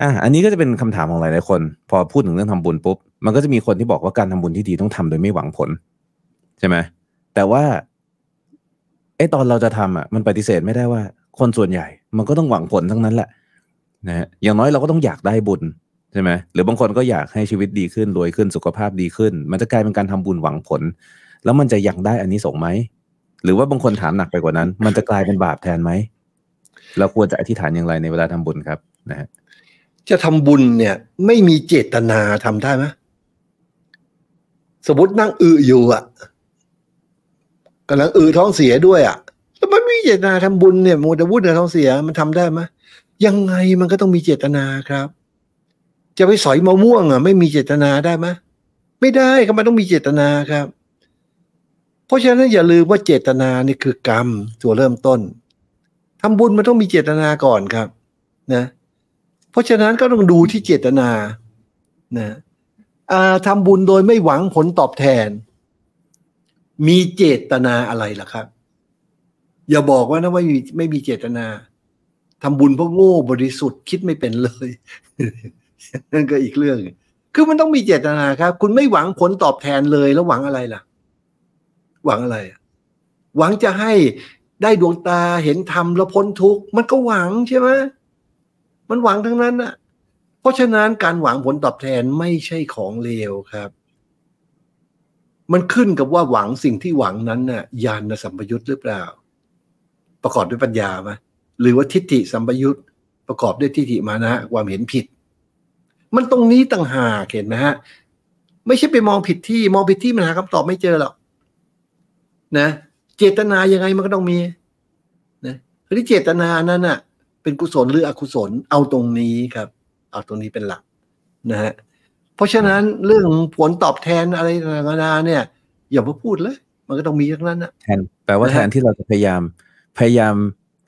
อ่ะอันนี้ก็จะเป็นคำถามของหลายๆคน พอพูดถึงเรื่องทำบุญปุ๊บ มันก็จะมีคนที่บอกว่าการทำบุญที่ดีต้องทำโดยไม่หวังผล ใช่ไหมแต่ว่าไอ้ตอนเราจะทำอ่ะ มันปฏิเสธไม่ได้ว่า คนส่วนใหญ่ มันก็ต้องหวังผลทั้งนั้นแหละนะฮะอย่างน้อยเราก็ต้องอยากได้บุญใช่ไหมหรือบางคนก็อยากให้ชีวิตดีขึ้น รวยขึ้นสุขภาพดีขึ้น มันจะกลายเป็นการทำบุญหวังผล แล้วมันจะยังได้อันนี้ส่งไหม หรือว่าบางคนถามหนักไปกว่านั้น มันจะกลายเป็นบาปแทนไหม เราควรจะอธิษฐานอย่างไรในเวลาทำบุญครับนะฮะจะทำบุญเนี่ยไม่มีเจตนาทำได้ไหมสมมตินั่งอืออยู่อะกำลังอือท้องเสียด้วยอะแล้วมันไม่มีเจตนาทำบุญเนี่ยมูดต่วุ่นกัท้องเสียมันทำได้ไหมยังไงมันก็ต้องมีเจตนาครับ จะไปสอยมะม่วงอะไม่มีเจตนาได้ไหมไม่ได้ก็มันต้องมีเจตนาครับ เพราะฉะนั้นอย่าลืมว่าเจตนานี่คือ กรรมตัวเริ่มต้นทำบุญมันต้องมีเจตนาก่อนครับนะเเพราะฉะนั้นก็ต้องดูที่เจตนา นะทำบุญโดยไม่หวังผลตอบแทน มีเจตนาอะไรล่ะครับ อย่าบอกว่านะว่าไม่มีเจตนาทำบุญเพราะโง่บริสุทธิ์คิดไม่เป็นเลย นั่นก็อีกเรื่อง คือมันต้องมีเจตนาครับ คุณไม่หวังผลตอบแทนเลยแล้วหวังอะไรล่ะ หวังอะไร หวังจะให้ได้ดวงตาเห็นธรรมแล้วพ้นทุกข์ มันก็หวังใช่ไหมมันหวังทั้งนั้นนะเพราะฉะนั้นการหวังผลตอบแทนไม่ใช่ของเลวครับ มันขึ้นกับว่าหวังสิ่งที่หวังนั้นน่ะยานสัมปยุทธ์หรือเปล่า ประกอบด้วยปัญญาไหมหรือว่าทิฏฐิสัมปยุทธ์ประกอบด้วยทิฏฐิมานะความเห็นผิด มันตรงนี้ต่างหากเห็นไหมฮะ ไม่ใช่ไปมองผิดที่ มองผิดที่มันหาคำตอบไม่เจอหรอกนะเจตนายังไงมันก็ต้องมี นะือที่เจตนานั้นน่ะเป็นกุศลหรืออกุศลเอาตรงนี้ครับ เอาตรงนี้เป็นหลัก นะฮะเพราะฉะนั้นเรื่องผลตอบแทนอะไรต่างๆเนี่ย อย่ามาพูดเลย มันก็ต้องมีทั้งนั้นนะแทนแปลว่าแทนที่เราจะพยายามพยายาม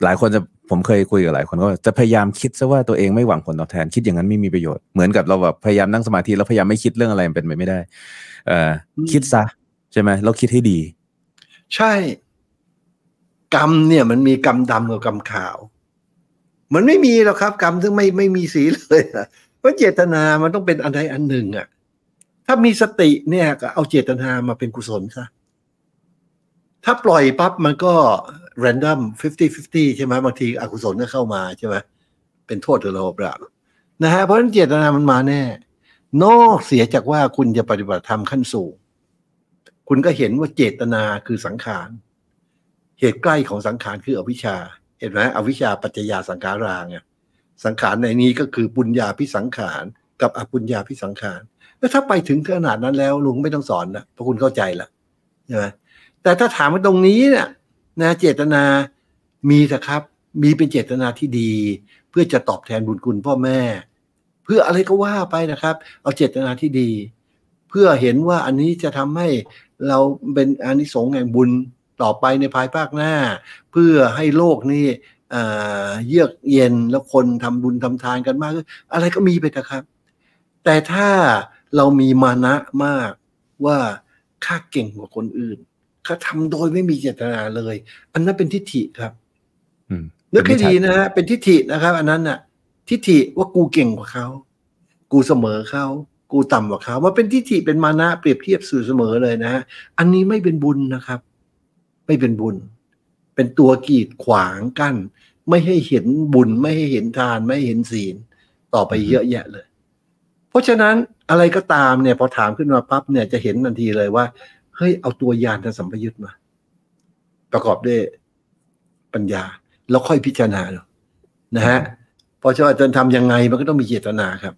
หลายคนจะผมเคยคุยกับหลายคนก็จะพยายามคิดซะว่าตัวเองไม่หวังผลตอบแทน คิดอย่างนั้นไม่มีประโยชน์เหมือนกับเราแบบพยายามนั่งสมาธิแล้วพยายามไม่คิดเรื่องอะไรมันเป็นไปไม่ได้ เออคิดซะใช่ไหมเราคิดให้ดี ใช่กรรมเนี่ย มันมีกรรมดำกับกรรมขาวมันไม่มีหรอกครับ กรรมถึงไม่ไม่มีสีเลย เพราะเจตนามันต้องเป็นอันใดอันหนึ่งอ่ะ ถ้ามีสติเนี่ยก็เอาเจตนามาเป็นกุศลซะ ถ้าปล่อยปั๊บมันก็ random 50-50 ใช่ไหมบางทีอกุศลก็เข้ามาใช่ไหมเป็นโทษหรือปล่านะฮะ เพราะฉะนั้นเจตนามันมาแน่ นอกเสียจากว่าคุณจะปฏิบัติธรรมขั้นสูง คุณก็เห็นว่าเจตนาคือสังขาร เหตุใกล้ของสังขารคืออวิชชาเห็นไหมอวิชชาปัจจยาสังขารางไงสังขารในนี้ก็คือปุญญาพิสังขาร กับอปุญญาพิสังขารแล้วถ้าไปถึงขนาดนั้นแล้วลุงไม่ต้องสอนนะเพราะคุณเข้าใจละใช่ไหมแต่ถ้าถามมาตรงนี้เนี่ย นะเจตนามีนะครับมีเป็นเจตนาที่ดี เพื่อจะตอบแทนบุญคุณพ่อแม่ เพื่ออะไรก็ว่าไปนะครับ เอาเจตนาที่ดี เพื่อเห็นว่าอันนี้จะทำให้เราเป็นอานิสงส์แห่งบุญต่อไปในภายภาคหน้า เพื่อให้โลกนี่เยือกเย็นแล้วคนทำบุญทำทานกันมากอะไรก็มีไปเถอะครับ แต่ถ้าเรามีมานะมากว่าข้าเก่งกว่าคนอื่นข้าทำโดยไม่มีเจตนาเลย อันนั้นเป็นทิฏฐิครับนึกให้ดีนะฮะเป็นทิฏฐินะครับ อันนั้นน่ะ ทิฏฐิว่ากูเก่งกว่าเขากูเสมอเขากูต่ำกว่าเขาว่าเป็นทิฏฐิเป็นมานะเปรียบเทียบสื่อเสมอเลยนะฮะอันนี้ไม่เป็นบุญนะครับไม่เป็นบุญ เป็นตัวกีดขวางกั้นไม่ให้เห็นบุญ ไม่ให้เห็นทาน ไม่ให้เห็นศีลต่อไปเยอะแยะเลย เพราะฉะนั้นอะไรก็ตามเนี่ยพอถามขึ้นมาปั๊บเนี่ยจะเห็นทันทีเลยว่าเฮ้ยเอาตัวยานทสัมพยุตมาประกอบด้วยปัญญาแล้วค่อยพิจารณาเนาะนะฮะพอจะทำยังไงมันก็ต้องมีเจตนาครับ